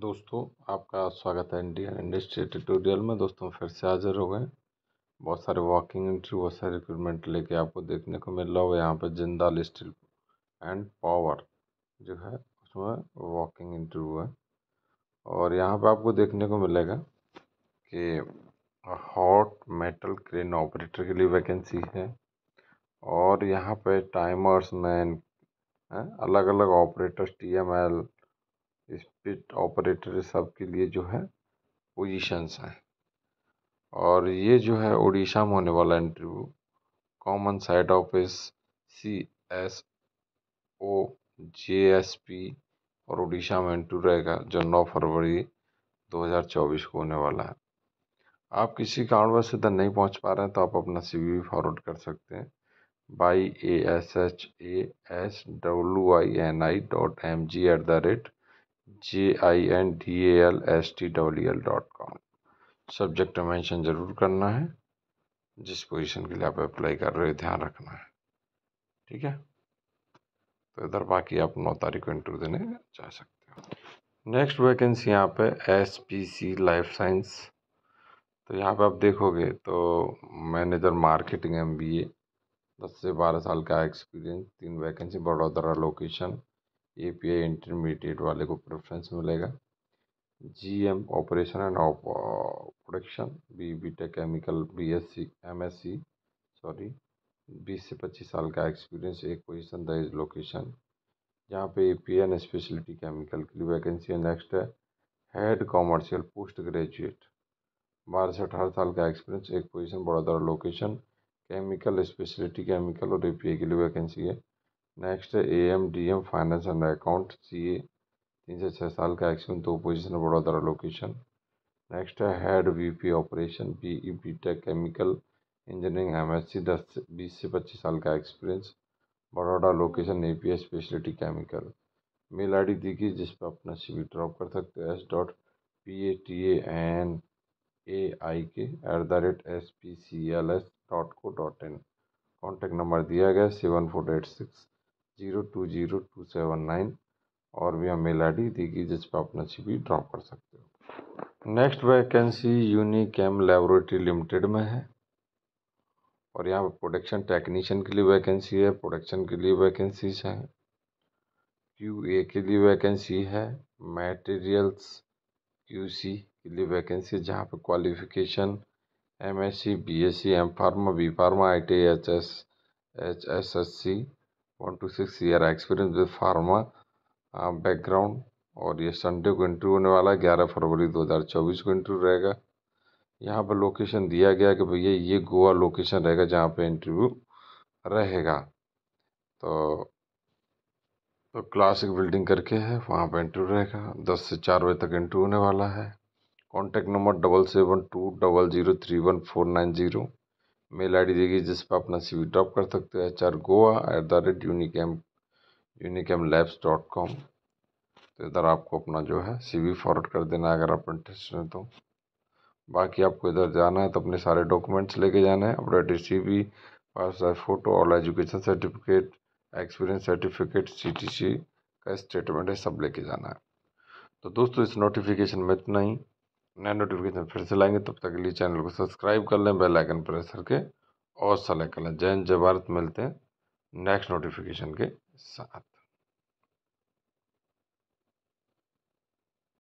दोस्तों आपका स्वागत है इंडियन इंडस्ट्री ट्यूटोरियल में दोस्तों फिर से हाजिर हो गए बहुत सारे वॉकिंग इंट्री बहुत सारे रिक्रूटमेंट लेके आपको देखने को मिल रहा होगा यहाँ पर जिंदाल स्टील एंड पावर जो है उसमें वॉकिंग इंटरव्यू है और यहाँ पे आपको देखने को मिलेगा कि हॉट मेटल क्रेन ऑपरेटर के लिए वैकेंसी है और यहाँ पे टाइमर्स मैन अलग अलग operators T M L speed operator सब के लिए जो है पोजीशंस हैं और ये जो है उड़ीसा में होने वाला interview common side office C S O J S P और उड़ीसा में इंटरव्यू रहेगा जो 9 फरवरी 2024 को होने वाला है आप किसी कारणवश इधर नहीं पहुंच पा रहे हैं तो आप अपना सी वी फॉरवर्ड कर सकते हैं by A S H A S W I N I dot M G at the rate J I N D A L S T W L dot com subject mention ज़रूर करना है जिस position के लिए आप apply कर रहे हो ध्यान रखना है ठीक है तो इधर बाकी आप नौ तारीख को इंटरव्यू देने जा सकते हो नेक्स्ट वैकेंसी यहाँ पे S P C life science तो यहाँ पे आप देखोगे तो manager marketing M B A दस से बारह साल का एक्सपीरियंस तीन vacancy Vadodara location A P I intermediate वाले को प्रेफरेंस मिलेगा G M operation and production B B tech chemical B S C M S C sorry बीस से पच्चीस साल का एक्सपीरियंस एक पोजीशन इज लोकेशन जहाँ पे A P N speciality chemical के लिए वैकेंसी है नेक्स्ट है हेड कॉमर्शियल पोस्ट ग्रेजुएट बारह से अठारह साल का एक्सपीरियंस एक position Baroda location chemical speciality chemical और ए पी आई के लिए वैकेंसी है next A M D M finance and account C A तीन से छः साल का एक्सपीरियंस दो है बड़ौदरा लोकेशन नेक्स्ट है head V P operation B E B tech chemical engineering M S C दस से बीस से पच्चीस साल का experience Baroda location A P S speciality chemical mail I D दीजिए जिस पर अपना सी वी ड्रॉप कर सकते हो S dot P A T A N A I K at the rate S P C L S dot co dot in contact number दिया गया seven four eight six zero two zero two seven nine और भी हम mail आई दी गई जिस पर अपना सी drop कर सकते हो next vacancy Unichem laboratory limited में है और यहाँ पर प्रोडक्शन टेक्नीशियन के लिए वैकेंसी है प्रोडक्शन के लिए वैकेंसीज हैं क्यू ए के लिए वैकेंसी है मटेरियल्स क्यू सी के लिए वैकेंसी जहाँ पर qualification M S C B S C M pharma B pharma I T H S H S S C one two six year experience with pharma background और ये Sunday को interview होने वाला है ग्यारह फरवरी दो हज़ार चौबीस को इंटरव्यू रहेगा यहाँ पर लोकेशन दिया गया कि भैया ये गोवा लोकेशन रहेगा जहाँ पे इंटरव्यू रहेगा तो तो क्लासिक बिल्डिंग करके है वहाँ पर इंटरव्यू रहेगा दस से चार बजे तक इंटरव्यू होने वाला है contact number double seven two double zero three one four nine zero mail I D देगी जिस पर अपना सी वी ड्रॉप कर सकते हो H R Goa at the rate Unichem Unichem labs dot com तो इधर आपको अपना जो है सी वी फॉरवर्ड कर देना है अगर आप इंटरेस्टेड हैं तो बाकी आपको इधर जाना है तो अपने सारे डॉक्यूमेंट्स लेके जाना है अपना D C V pass photo all education certificate experience certificate C T C का स्टेटमेंट है सब लेके जाना है तो दोस्तों इस नोटिफिकेशन में इतना ही नया नोटिफिकेशन फिर से लाएंगे तब तक के लिए चैनल को सब्सक्राइब कर लें बेल आइकन प्रेस करके और सेलेक्ट कर लें जय हिंद जय भारत मिलते हैं नेक्स्ट नोटिफिकेशन के साथ